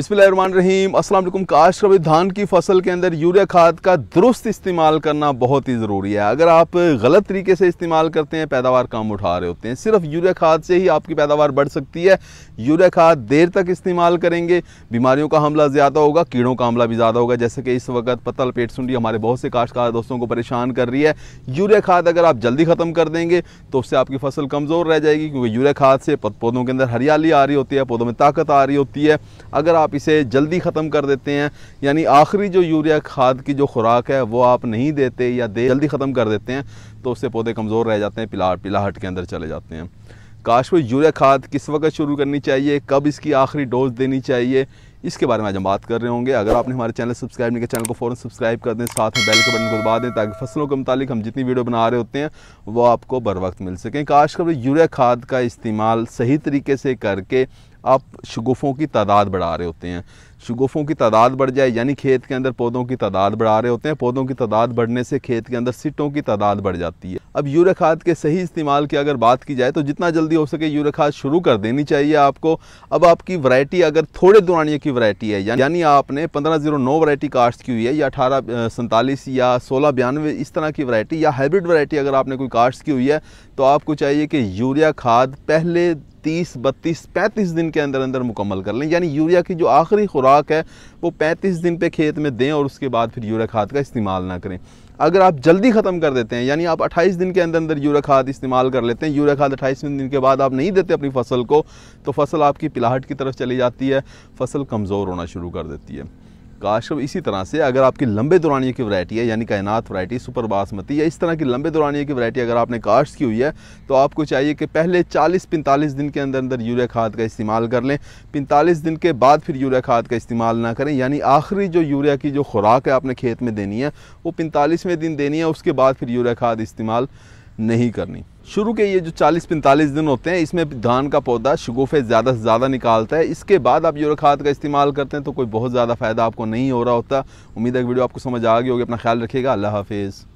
बिस्मिल्लाम असलम काश कभी धान की फसल के अंदर यूरिया खाद का दुरुस्त इस्तेमाल करना बहुत ही ज़रूरी है अगर आप गलत तरीके से इस्तेमाल करते हैं पैदावार कम उठा रहे होते हैं सिर्फ यूरिया खाद से ही आपकी पैदावार बढ़ सकती है यूरिया खाद देर तक इस्तेमाल करेंगे बीमारियों का हमला ज़्यादा होगा कीड़ों का हमला भी ज़्यादा होगा जैसे कि इस वक्त पतल पेट सुंडी हमारे बहुत से काश्तकार दोस्तों को परेशान कर रही है यूरिया खाद अगर आप जल्दी ख़त्म कर देंगे तो उससे आपकी फसल कमज़ोर रह जाएगी क्योंकि यूरिया खाद से पौधों के अंदर हरियाली आ रही होती है पौधों में ताकत आ रही होती है अगर आप आप इसे जल्दी ख़त्म कर देते हैं यानी आखिरी जो यूरिया खाद की जो खुराक है वो आप नहीं देते या दे जल्दी ख़त्म कर देते हैं तो उससे पौधे कमज़ोर रह जाते हैं पिलाहट पिलाहट के अंदर चले जाते हैं काश में यूरिया खाद किस वक्त शुरू करनी चाहिए कब इसकी आखिरी डोज देनी चाहिए इसके बारे में आज हम बात कर रहे होंगे अगर आपने हमारे चैनल सब्सक्राइब नहीं किया चैनल को फ़ौरन सब्सक्राइब कर दें साथ में बेल के बटन को दबा दें ताकि फसलों के मुतालिक हम जितनी वीडियो बना रहे होते हैं वो आपको बर वक्त मिल सकें काश कभी यूरिया खाद का इस्तेमाल सही तरीके से करके आप शगुफ़ों की तादाद बढ़ा रहे होते हैं शगुफ़ों की तादाद बढ़ जाए यानी खेत के अंदर पौधों की तादाद बढ़ा रहे होते हैं पौधों की तादाद बढ़ने से खेत के अंदर सिटों की तादाद बढ़ जाती है अब यूरिया खाद के सही इस्तेमाल की अगर बात की जाए तो जितना जल्दी हो सके यूरिया खाद शुरू कर देनी चाहिए आपको अब आपकी वरायटी अगर थोड़े दुरानिए की वैरायटी है यानी आपने पंद्रह जीरो नौ वरायटी काश्त की हुई है या अठारह सैंतालीस या सोलह बयानवे इस तरह की वरायटी या हाइब्रिड वरायटी अगर आपने कोई काश्त की हुई है तो आपको चाहिए कि यूरिया खाद पहले तीस बत्तीस पैंतीस दिन के अंदर अंदर मुकम्मल कर लें यानी यूरिया की जो आखिरी खुराक है वो पैंतीस दिन पे खेत में दें और उसके बाद फिर यूरिया खाद का इस्तेमाल ना करें अगर आप जल्दी ख़त्म कर देते हैं यानी आप 28 दिन के अंदर अंदर यूरिया खाद इस्तेमाल कर लेते हैं यूरिया खाद 28 दिन के बाद आप नहीं देते अपनी फसल को तो फसल आपकी पिलाहट की तरफ चली जाती है फसल कमज़ोर होना शुरू कर देती है काशफ इसी तरह से अगर आपकी लंबे दौरानियों की वैरायटी है यानी कायनात वैरायटी सुपर बासमती या इस तरह की लंबे दुरानियों की वैरायटी अगर आपने काश्त की हुई है तो आपको चाहिए कि पहले 40-45 दिन के अंदर अंदर यूरिया खाद का इस्तेमाल कर लें 45 दिन के बाद फिर यूरिया खाद का इस्तेमाल ना करें यानी आखिरी जो यूरिया की जो खुराक है आपने खेत में देनी है वो पैंतालीसवें दिन देनी है उसके बाद फिर यूरिया खाद इस्तेमाल नहीं करनी शुरू के ये जो 40-45 दिन होते हैं इसमें धान का पौधा शगुफे ज़्यादा से ज़्यादा निकालता है इसके बाद आप यूरिया खाद का इस्तेमाल करते हैं तो कोई बहुत ज़्यादा फ़ायदा आपको नहीं हो रहा होता उम्मीद है वीडियो आपको समझ आ गई होगी अपना ख्याल रखिएगा अल्लाह हाफिज़